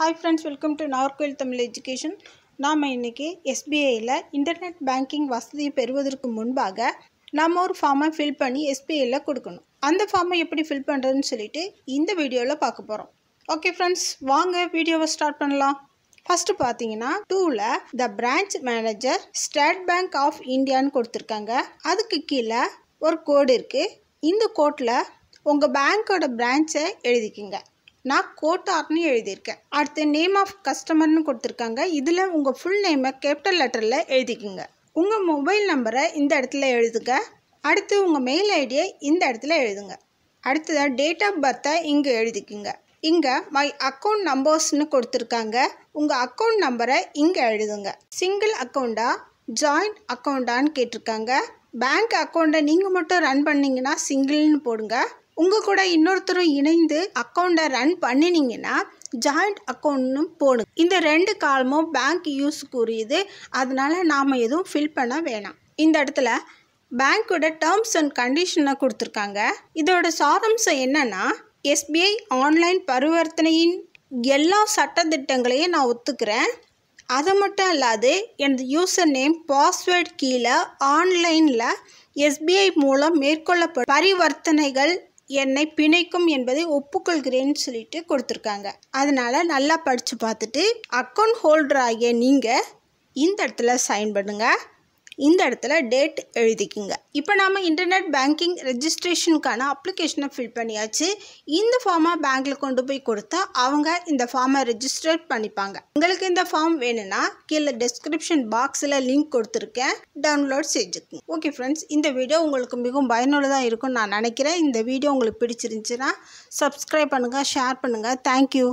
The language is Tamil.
hi friends welcome to Nagercoil Tamil education நாம் இன்றைக்கி எஸ்பிஐயில் இன்டர்நெட் பேங்கிங் வசதியை பெறுவதற்கு முன்பாக நம்ம ஒரு ஃபார்மை ஃபில் பண்ணி எஸ்பிஐயில் கொடுக்கணும் அந்த ஃபார்மை எப்படி ஃபில் பண்ணுறதுன்னு சொல்லிட்டு இந்த வீடியோவில் பார்க்க போகிறோம் ஓகே ஃப்ரெண்ட்ஸ் வாங்க வீடியோவை ஸ்டார்ட் பண்ணலாம் ஃபஸ்ட்டு பார்த்தீங்கன்னா டூவில் the branch manager State Bank of இந்தியான்னு கொடுத்துருக்காங்க அதுக்கு கீழே ஒரு கோடு இருக்குது இந்த கோட்டில் உங்கள் பேங்க்கோட பிரான்ச்சை எழுதிக்கிங்க நான் கோட்டார்னு எழுதியிருக்கேன் அடுத்து நேம் ஆஃப் கஸ்டமர்னு கொடுத்துருக்காங்க இதில் உங்கள் ஃபுல் நேமை கேபிட்டல் லெட்டரில் எழுதிக்குங்க உங்கள் மொபைல் நம்பரை இந்த இடத்துல எழுதுங்க அடுத்து உங்கள் மெயில் ஐடியை இந்த இடத்துல எழுதுங்க அடுத்ததாக டேட் ஆஃப் பர்த்தை இங்கே எழுதிக்குங்க இங்கே மை அக்கௌண்ட் நம்பர்ஸ்னு கொடுத்துருக்காங்க உங்கள் அக்கௌண்ட் நம்பரை இங்கே எழுதுங்க சிங்கிள் அக்கௌண்ட்டா ஜாயிண்ட் அக்கௌண்ட்டான்னு கேட்டிருக்காங்க பேங்க் அக்கௌண்ட்டை நீங்கள் மட்டும் ரன் பண்ணிங்கன்னா சிங்கிள்னு போடுங்க உங்கள் கூட இன்னொருத்தரும் இணைந்து அக்கௌண்ட்டை ரன் பண்ணினீங்கன்னா ஜாயிண்ட் அக்கௌண்ட்னு போடுங்க இந்த ரெண்டு காலமும் பேங்க் யூஸுக்கு உரியது அதனால் நாம் எதுவும் ஃபில் பண்ண வேணாம் இந்த இடத்துல பேங்க்கோட டேர்ம்ஸ் அண்ட் கண்டிஷனை கொடுத்துருக்காங்க இதோட சாரம்சம் என்னென்னா எஸ்பிஐ ஆன்லைன் பரிவர்த்தனையின் எல்லா சட்டத்திட்டங்களையும் நான் ஒத்துக்கிறேன் அது மட்டும் இல்லாது எனது யூசர் நேம் பாஸ்வேர்ட் கீழே ஆன்லைனில் எஸ்பிஐ மூலம் மேற்கொள்ளப்படும் பரிவர்த்தனைகள் என்னை பிணைக்கும் என்பதை ஒப்புக்கொள்கிறேன்னு சொல்லிட்டு கொடுத்துருக்காங்க அதனால் நல்லா படித்து பார்த்துட்டு அக்கௌண்ட் ஹோல்டர் ஆகிய நீங்கள் இந்த இடத்துல சைன் பண்ணுங்கள் இந்த இடத்துல டேட் எழுதிக்கிங்க இப்போ நாம் இன்டர்நெட் பேங்கிங் ரெஜிஸ்ட்ரேஷனுக்கான அப்ளிகேஷனை ஃபில் பண்ணியாச்சு இந்த ஃபார்மை பேங்க்கில் கொண்டு போய் கொடுத்தா அவங்க இந்த ஃபார்மை ரெஜிஸ்டர் பண்ணிப்பாங்க உங்களுக்கு இந்த ஃபார்ம் வேணும்னா கீழே டிஸ்கிரிப்ஷன் பாக்ஸில் லிங்க் கொடுத்துருக்கேன் டவுன்லோட் செஞ்சுக்கோங்க ஓகே ஃப்ரெண்ட்ஸ் இந்த வீடியோ உங்களுக்கு மிகவும் பயனுள்ளதாக இருக்கும்னு நான் நினைக்கிறேன் இந்த வீடியோ உங்களுக்கு பிடிச்சிருந்துச்சுன்னா சப்ஸ்கிரைப் பண்ணுங்கள் ஷேர் பண்ணுங்கள் தேங்க்யூ